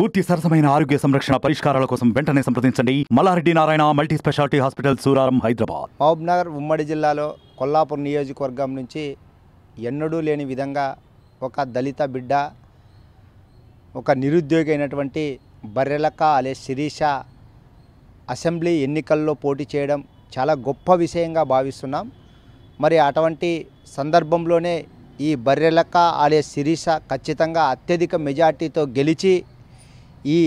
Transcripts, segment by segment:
పూర్తి సరసమైన ఆరోగ్య సంరక్షణ పరిష్కారాల కోసం వెంటనే సంప్రదించండి Mallareddy Narayana multi speciality hospital Suraram Hyderabad నగర్ ఉమ్మడి జిల్లాలో కొల్లాపూర్ నియోజకవర్గం నుంచి ఎన్నడూ లేని విధంగా ఒక దళిత బిడ్డ ఒక నిరుద్యోగి అయినటువంటి బర్రెలక్క అలే శిరీష అసెంబ్లీ ఎన్నికల్లో పోటీ చేయడం చాలా గొప్ప విషయంగా భావిస్తున్నాం మరి అటువంటి సందర్భంలోనే ఈ బర్రెలక్క అలే శిరీష ఖచ్చితంగా అత్యధిక మెజార్టీతో గెలిచి ఈ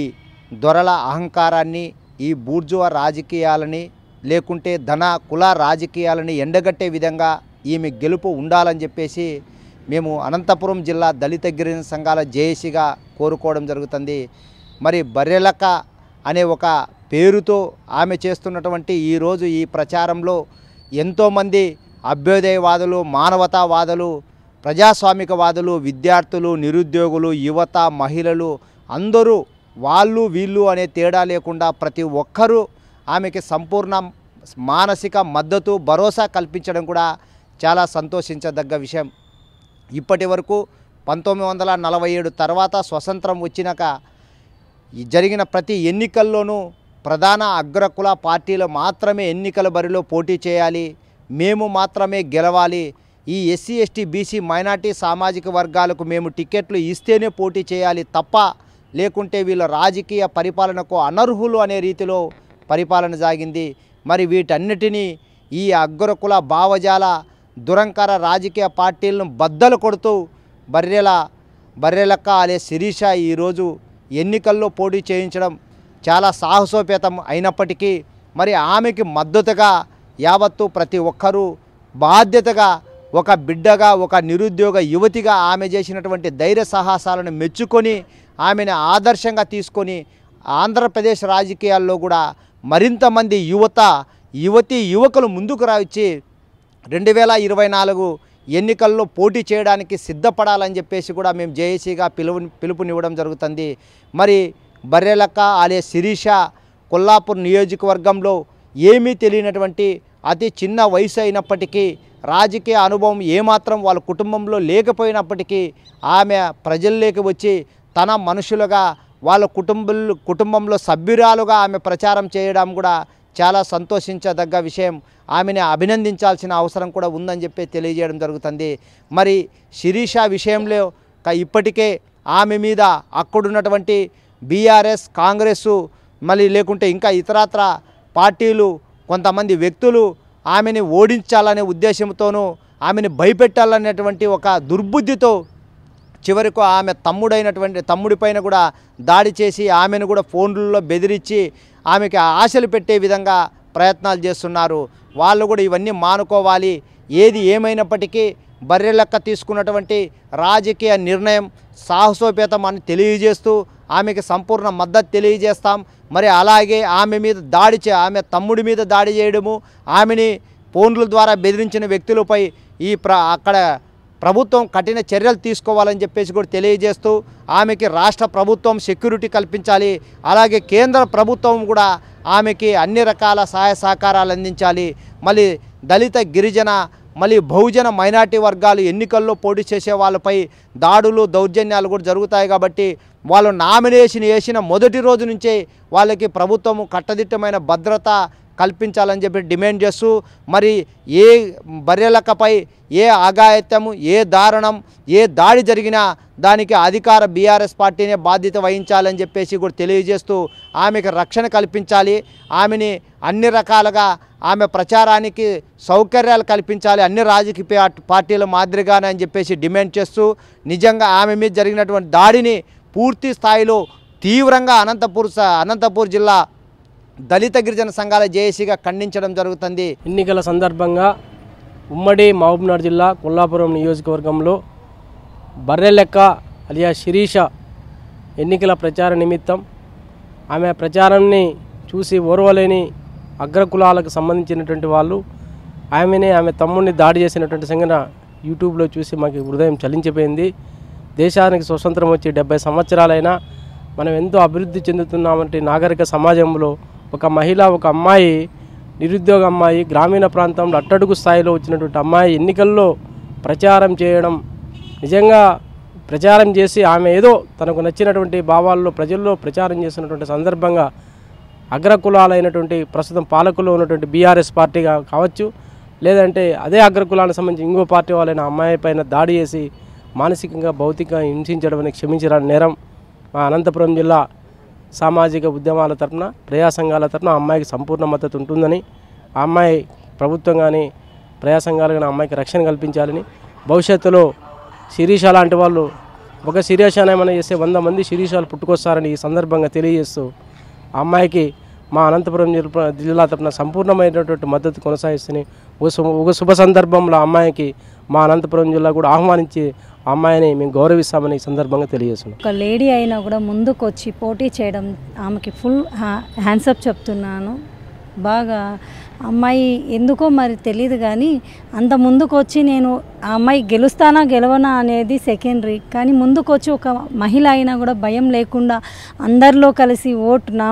దొరల అహంకారాన్ని ఈ బూర్జువ రాజకీయాలని లేకుంటే ధన కుల రాజకీయాలని ఎండగట్టే విధంగా ఈమె గెలుపు ఉండాలని చెప్పేసి మేము అనంతపురం జిల్లా దళిత గిరిజన సంఘాల జేఏసీగా కోరుకోవడం జరుగుతుంది మరి బర్రెలక అనే ఒక పేరుతో ఆమె చేస్తున్నటువంటి ఈరోజు ఈ ప్రచారంలో ఎంతోమంది అభ్యుదయవాదులు మానవతావాదులు ప్రజాస్వామికవాదులు విద్యార్థులు నిరుద్యోగులు యువత మహిళలు అందరూ వాళ్ళు వీళ్ళు అనే తేడా లేకుండా ప్రతి ఒక్కరూ ఆమెకి సంపూర్ణ మానసిక మద్దతు భరోసా కల్పించడం కూడా చాలా సంతోషించదగ్గ విషయం ఇప్పటి వరకు పంతొమ్మిది వందల నలభై ఏడు తర్వాత స్వతంత్రం వచ్చినాక జరిగిన ప్రతి ఎన్నికల్లోనూ ప్రధాన అగ్రకుల పార్టీలు మాత్రమే ఎన్నికల బరిలో పోటీ చేయాలి మేము మాత్రమే గెలవాలి ఈ ఎస్సీ ఎస్టీ బీసీ మైనార్టీ సామాజిక వర్గాలకు మేము టికెట్లు ఇస్తేనే పోటీ చేయాలి తప్ప లేకుంటే వీళ్ళ రాజకీయ పరిపాలనకు అనర్హులు అనే రీతిలో పరిపాలన సాగింది మరి వీటన్నిటినీ ఈ అగ్రకుల భావజాల దురంకర రాజకీయ పార్టీలను బద్దలు కొడుతూ బర్రెల బర్రెలక్క అనే శిరీష ఈరోజు ఎన్నికల్లో పోటీ చేయించడం చాలా సాహసోపేతం అయినప్పటికీ మరి ఆమెకి మద్దతుగా యావత్తు ప్రతి ఒక్కరూ బాధ్యతగా ఒక బిడ్డగా ఒక నిరుద్యోగ యువతిగా ఆమె చేసినటువంటి ధైర్య సాహసాలను మెచ్చుకొని ఆమెను ఆదర్శంగా తీసుకొని ఆంధ్రప్రదేశ్ రాజకీయాల్లో కూడా మరింతమంది యువత యువతి యువకులు ముందుకు రావచ్చి రెండు వేల ఇరవై నాలుగు ఎన్నికల్లో పోటీ చేయడానికి సిద్ధపడాలని చెప్పేసి కూడా మేము జేఏసీగా పిలువ పిలుపునివ్వడం జరుగుతుంది మరి బర్రెలక్క ఆలయ శిరీష కొల్లాపూర్ నియోజకవర్గంలో ఏమీ తెలియనటువంటి అతి చిన్న వయసు అయినప్పటికీ రాజకీయ అనుభవం ఏమాత్రం వాళ్ళ కుటుంబంలో లేకపోయినప్పటికీ ఆమె ప్రజల్లోకి వచ్చి తన మనుషులుగా వాళ్ళ కుటుంబ కుటుంబంలో సభ్యురాలుగా ఆమె ప్రచారం చేయడం కూడా చాలా సంతోషించదగ్గ విషయం ఆమెని అభినందించాల్సిన అవసరం కూడా ఉందని చెప్పి తెలియజేయడం జరుగుతుంది మరి శిరీష విషయంలో ఇప్పటికే ఆమె మీద అక్కడున్నటువంటి బీఆర్ఎస్ కాంగ్రెస్ మళ్ళీ లేకుంటే ఇంకా ఇతరత్ర పార్టీలు కొంతమంది వ్యక్తులు ఆమెని ఓడించాలనే ఉద్దేశంతోనూ ఆమెని భయపెట్టాలనేటువంటి ఒక దుర్బుద్ధితో చివరకు ఆమె తమ్ముడైనటువంటి తమ్ముడిపైన కూడా దాడి చేసి ఆమెను కూడా ఫోన్లలో బెదిరించి ఆమెకి ఆశలు పెట్టే విధంగా ప్రయత్నాలు చేస్తున్నారు వాళ్ళు కూడా ఇవన్నీ మానుకోవాలి ఏది ఏమైనప్పటికీ లెక్క తీసుకున్నటువంటి రాజకీయ నిర్ణయం సాహసోపేతం అని తెలియజేస్తూ ఆమెకి సంపూర్ణ మద్దతు తెలియజేస్తాం మరి అలాగే ఆమె మీద దాడి చే ఆమె తమ్ముడి మీద దాడి చేయడము ఆమెని ఫోన్ల ద్వారా బెదిరించిన వ్యక్తులపై ఈ ప్ర అక్కడ ప్రభుత్వం కఠిన చర్యలు తీసుకోవాలని చెప్పేసి కూడా తెలియజేస్తూ ఆమెకి రాష్ట్ర ప్రభుత్వం సెక్యూరిటీ కల్పించాలి అలాగే కేంద్ర ప్రభుత్వం కూడా ఆమెకి అన్ని రకాల సహాయ సహకారాలు అందించాలి మళ్ళీ దళిత గిరిజన మళ్ళీ బహుజన మైనార్టీ వర్గాలు ఎన్నికల్లో పోటీ చేసే వాళ్ళపై దాడులు దౌర్జన్యాలు కూడా జరుగుతాయి కాబట్టి వాళ్ళు నామినేషన్ వేసిన మొదటి రోజు నుంచే వాళ్ళకి ప్రభుత్వం కట్టదిట్టమైన భద్రత కల్పించాలని చెప్పి డిమాండ్ చేస్తూ మరి ఏ బర్యలకపై ఏ అఘాయత్యము ఏ దారుణం ఏ దాడి జరిగినా దానికి అధికార బీఆర్ఎస్ పార్టీనే బాధ్యత వహించాలని చెప్పేసి కూడా తెలియజేస్తూ ఆమెకు రక్షణ కల్పించాలి ఆమెని అన్ని రకాలుగా ఆమె ప్రచారానికి సౌకర్యాలు కల్పించాలి అన్ని రాజకీయ పార్టీల మాదిరిగానే అని చెప్పేసి డిమాండ్ చేస్తూ నిజంగా ఆమె మీద జరిగినటువంటి దాడిని పూర్తి స్థాయిలో తీవ్రంగా అనంతపూర్ అనంతపూర్ జిల్లా దళిత గిరిజన సంఘాల జేఏసీగా ఖండించడం జరుగుతుంది ఎన్నికల సందర్భంగా ఉమ్మడి మహబూబ్నగర్ జిల్లా కొల్లాపురం నియోజకవర్గంలో బర్రెలెక్క అలియా శిరీష ఎన్నికల ప్రచార నిమిత్తం ఆమె ప్రచారాన్ని చూసి ఓర్వలేని అగ్రకులాలకు సంబంధించినటువంటి వాళ్ళు ఆమెని ఆమె తమ్ముడిని దాడి చేసినటువంటి సంఘటన యూట్యూబ్లో చూసి మాకు హృదయం చలించిపోయింది దేశానికి స్వతంత్రం వచ్చి డెబ్బై సంవత్సరాలైనా మనం ఎంతో అభివృద్ధి చెందుతున్నామంటే నాగరిక సమాజంలో ఒక మహిళ ఒక అమ్మాయి నిరుద్యోగ అమ్మాయి గ్రామీణ ప్రాంతంలో అట్టడుగు స్థాయిలో వచ్చినటువంటి అమ్మాయి ఎన్నికల్లో ప్రచారం చేయడం నిజంగా ప్రచారం చేసి ఆమె ఏదో తనకు నచ్చినటువంటి భావాల్లో ప్రజల్లో ప్రచారం చేసినటువంటి సందర్భంగా అగ్రకులాలైనటువంటి ప్రస్తుతం పాలకులు ఉన్నటువంటి బీఆర్ఎస్ పార్టీగా కావచ్చు లేదంటే అదే అగ్రకులానికి సంబంధించి ఇంకో పార్టీ వాళ్ళైన అమ్మాయి పైన దాడి చేసి మానసికంగా భౌతికంగా హింసించడం అని క్షమించడం నేరం మా అనంతపురం జిల్లా సామాజిక ఉద్యమాల తరఫున ప్రజా సంఘాల తరఫున అమ్మాయికి సంపూర్ణ మద్దతు ఉంటుందని ఆ అమ్మాయి ప్రభుత్వం కానీ ప్రజా సంఘాలు కానీ అమ్మాయికి రక్షణ కల్పించాలని భవిష్యత్తులో శిరీష లాంటి వాళ్ళు ఒక శిరీషాన్ని ఏమైనా చేస్తే వంద మంది శిరీషాలు పుట్టుకొస్తారని ఈ సందర్భంగా తెలియజేస్తూ అమ్మాయికి మా అనంతపురం జిల్లా తరఫున సంపూర్ణమైనటువంటి మద్దతు కొనసాగిస్తుంది ఒక శుభ సందర్భంలో అమ్మాయికి మా అనంతపురం జిల్లా కూడా ఆహ్వానించి అమ్మాయిని మేము గౌరవిస్తామని సందర్భంగా తెలియజేస్తున్నాం ఒక లేడీ అయినా కూడా ముందుకు వచ్చి పోటీ చేయడం ఆమెకి ఫుల్ హ్యాండ్సప్ చెప్తున్నాను బాగా అమ్మాయి ఎందుకో మరి తెలియదు కానీ అంత ముందుకొచ్చి నేను ఆ అమ్మాయి గెలుస్తానా గెలవనా అనేది సెకండరీ కానీ ముందుకొచ్చి ఒక మహిళ అయినా కూడా భయం లేకుండా అందరిలో కలిసి ఓటు నా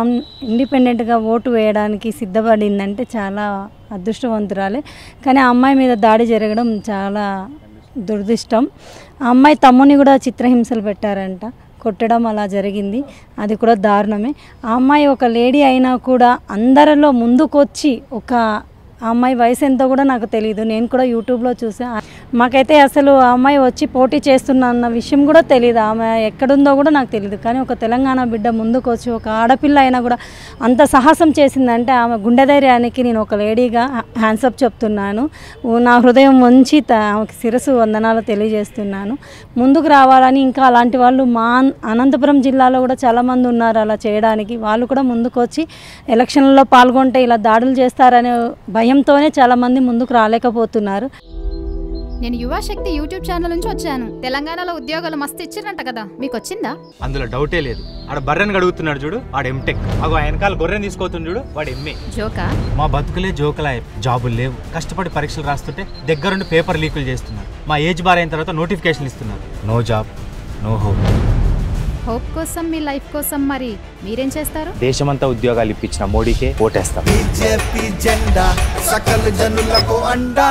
ఇండిపెండెంట్గా ఓటు వేయడానికి సిద్ధపడిందంటే చాలా అదృష్టవంతురాలే కానీ ఆ అమ్మాయి మీద దాడి జరగడం చాలా దురదృష్టం ఆ అమ్మాయి తమ్ముని కూడా చిత్రహింసలు పెట్టారంట కొట్టడం అలా జరిగింది అది కూడా దారుణమే ఆ అమ్మాయి ఒక లేడీ అయినా కూడా అందరిలో ముందుకొచ్చి ఒక అమ్మాయి వయసు ఎంతో కూడా నాకు తెలియదు నేను కూడా యూట్యూబ్లో చూసా మాకైతే అసలు ఆ అమ్మాయి వచ్చి పోటీ చేస్తున్నా అన్న విషయం కూడా తెలియదు ఆమె ఎక్కడుందో కూడా నాకు తెలియదు కానీ ఒక తెలంగాణ బిడ్డ ముందుకు వచ్చి ఒక ఆడపిల్ల అయినా కూడా అంత సాహసం చేసిందంటే ఆమె గుండె ధైర్యానికి నేను ఒక లేడీగా హ్యాండ్సప్ చెప్తున్నాను నా హృదయం మంచి ఆమెకి శిరస్సు వందనాలు తెలియజేస్తున్నాను ముందుకు రావాలని ఇంకా అలాంటి వాళ్ళు మా అనంతపురం జిల్లాలో కూడా చాలామంది ఉన్నారు అలా చేయడానికి వాళ్ళు కూడా ముందుకు వచ్చి ఎలక్షన్లో పాల్గొంటే ఇలా దాడులు చేస్తారనే భయంతోనే చాలామంది ముందుకు రాలేకపోతున్నారు నేను యువశక్తి యూట్యూబ్ ఛానల్ నుంచి వచ్చాను తెలంగాణలో ఉద్యోగాలు మస్తు ఇచ్చిరంట కదా మీకు వచ్చిందా అందులో డౌటే లేదు ఆడ బర్రెని అడుగుతున్నాడు చూడు ఆడ ఎంటెక్ అగో వెనకాల గొర్రెని తీసుకోతుంది చూడు వాడు ఎంఏ జోక మా బతుకులే జోకులా జాబులు లేవు కష్టపడి పరీక్షలు రాస్తుంటే దగ్గరుండి పేపర్ లీకులు చేస్తున్నారు మా ఏజ్ బార్ అయిన తర్వాత నోటిఫికేషన్ ఇస్తున్నారు no job no hope hope కోసం మీ లైఫ్ కోసం మరి మీరేం చేస్తారు దేశమంతా ఉద్యోగాలు ఇప్పించిన మోడీకే ఓటేస్తాం బీజేపీ జెండా సకల జనులకు అండా